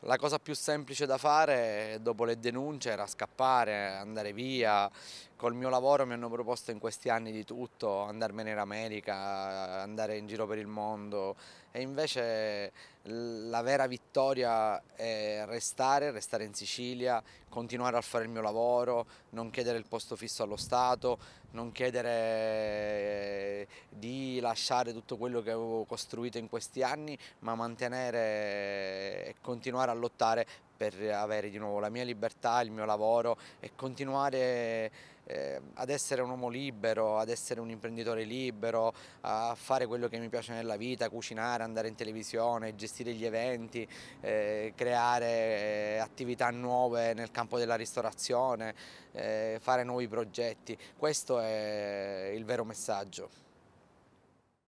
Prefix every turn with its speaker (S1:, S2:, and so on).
S1: La cosa più semplice da fare dopo le denunce era scappare, andare via. Col mio lavoro mi hanno proposto in questi anni di tutto, andarmene in America, andare in giro per il mondo e invece la vera vittoria è restare, restare in Sicilia, continuare a fare il mio lavoro, non chiedere il posto fisso allo Stato, non chiedere di lasciare tutto quello che avevo costruito in questi anni, ma mantenere continuare a lottare per avere di nuovo la mia libertà, il mio lavoro e continuare eh, ad essere un uomo libero, ad essere un imprenditore libero, a fare quello che mi piace nella vita, cucinare, andare in televisione, gestire gli eventi, eh, creare eh, attività nuove nel campo della ristorazione, eh, fare nuovi progetti. Questo è il vero messaggio.